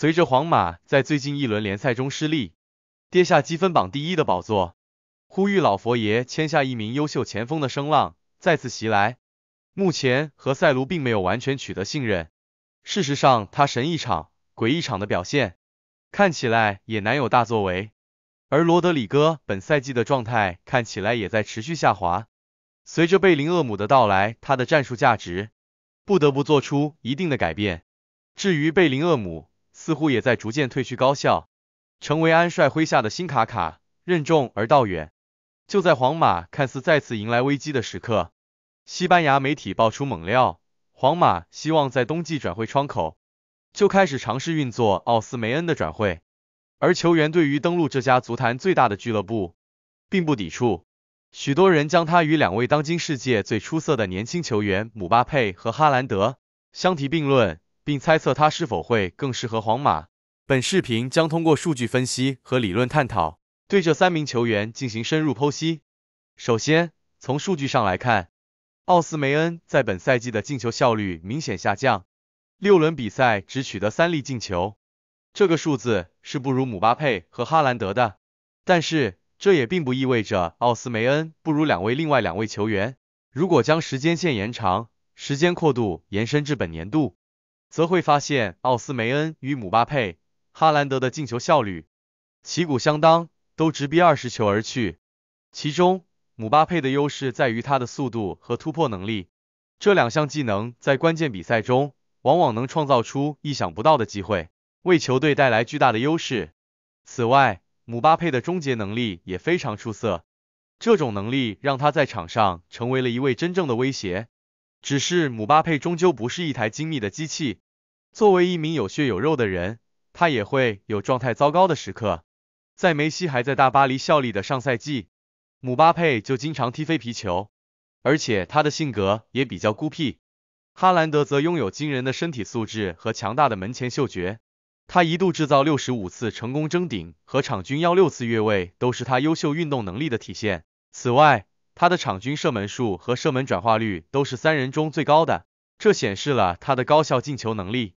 随着皇马在最近一轮联赛中失利，跌下积分榜第一的宝座，呼吁老佛爷签下一名优秀前锋的声浪再次袭来。目前和塞卢并没有完全取得信任，事实上他神一场鬼一场的表现，看起来也难有大作为。而罗德里戈本赛季的状态看起来也在持续下滑。随着贝林厄姆的到来，他的战术价值不得不做出一定的改变。至于贝林厄姆，似乎也在逐渐褪去高效，成为安帅麾下的新卡卡，任重而道远。就在皇马看似再次迎来危机的时刻，西班牙媒体爆出猛料，皇马希望在冬季转会窗口就开始尝试运作奥斯梅恩的转会，而球员对于登陆这家足坛最大的俱乐部并不抵触，许多人将他与两位当今世界最出色的年轻球员姆巴佩和哈兰德相提并论。并猜测他是否会更适合皇马。本视频将通过数据分析和理论探讨，对这三名球员进行深入剖析。首先，从数据上来看，奥斯梅恩在本赛季的进球效率明显下降，六轮比赛只取得三粒进球，这个数字是不如姆巴佩和哈兰德的。但是，这也并不意味着奥斯梅恩不如两位另外两位球员。如果将时间线延长，时间跨度延伸至本年度。则会发现奥斯梅恩与姆巴佩、哈兰德的进球效率旗鼓相当，都直逼二十球而去。其中，姆巴佩的优势在于他的速度和突破能力，这两项技能在关键比赛中往往能创造出意想不到的机会，为球队带来巨大的优势。此外，姆巴佩的终结能力也非常出色，这种能力让他在场上成为了一位真正的威胁。只是姆巴佩终究不是一台精密的机器，作为一名有血有肉的人，他也会有状态糟糕的时刻。在梅西还在大巴黎效力的上赛季，姆巴佩就经常踢飞皮球，而且他的性格也比较孤僻。哈兰德则拥有惊人的身体素质和强大的门前嗅觉，他一度制造六十五次成功争顶和场均幺六次越位，都是他优秀运动能力的体现。此外，他的场均射门数和射门转化率都是三人中最高的，这显示了他的高效进球能力。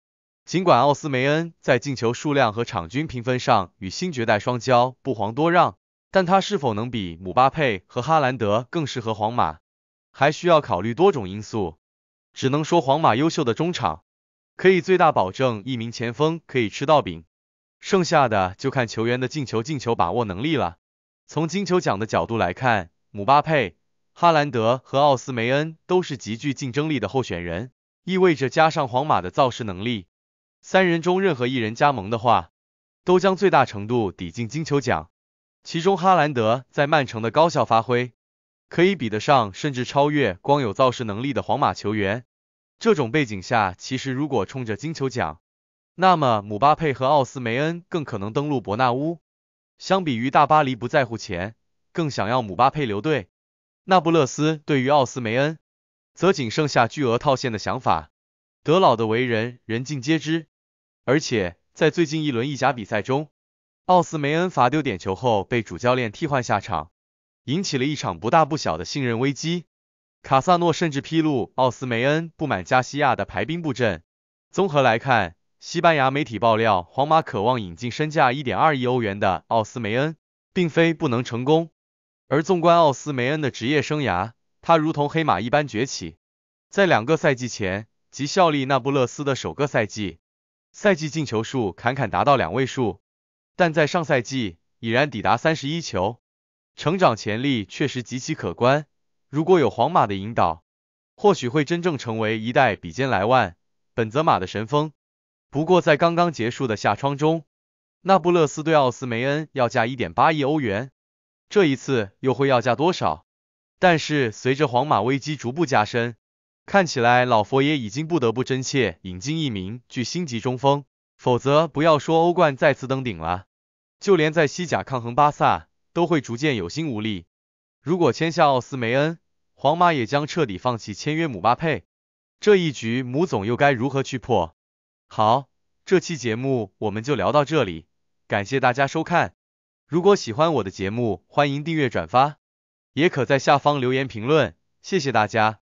尽管奥斯梅恩在进球数量和场均评分上与新绝代双骄不遑多让，但他是否能比姆巴佩和哈兰德更适合皇马，还需要考虑多种因素。只能说皇马优秀的中场可以最大保证一名前锋可以吃到饼，剩下的就看球员的进球、进球把握能力了。从金球奖的角度来看。姆巴佩、哈兰德和奥斯梅恩都是极具竞争力的候选人，意味着加上皇马的造势能力，三人中任何一人加盟的话，都将最大程度抵进金球奖。其中哈兰德在曼城的高效发挥，可以比得上甚至超越光有造势能力的皇马球员。这种背景下，其实如果冲着金球奖，那么姆巴佩和奥斯梅恩更可能登陆伯纳乌。相比于大巴黎不在乎钱。更想要姆巴佩留队，那不勒斯对于奥斯梅恩，则仅剩下巨额套现的想法。德老的为人人尽皆知，而且在最近一轮意甲比赛中，奥斯梅恩罚丢点球后被主教练替换下场，引起了一场不大不小的信任危机。卡萨诺甚至披露奥斯梅恩不满加西亚的排兵布阵。综合来看，西班牙媒体爆料，皇马渴望引进身价一点二亿欧元的奥斯梅恩，并非不能成功。而纵观奥斯梅恩的职业生涯，他如同黑马一般崛起。在两个赛季前即效力那不勒斯的首个赛季，赛季进球数坎坎达到两位数，但在上赛季已然抵达三十一球，成长潜力确实极其可观。如果有皇马的引导，或许会真正成为一代比肩莱万、本泽马的神锋。不过在刚刚结束的夏窗中，那不勒斯对奥斯梅恩要价一点八亿欧元。这一次又会要价多少？但是随着皇马危机逐步加深，看起来老佛爷已经不得不真切引进一名巨星级中锋，否则不要说欧冠再次登顶了，就连在西甲抗衡巴萨都会逐渐有心无力。如果签下奥斯梅恩，皇马也将彻底放弃签约姆巴佩。这一局姆总又该如何去破？好，这期节目我们就聊到这里，感谢大家收看。如果喜欢我的节目，欢迎订阅转发，也可在下方留言评论，谢谢大家。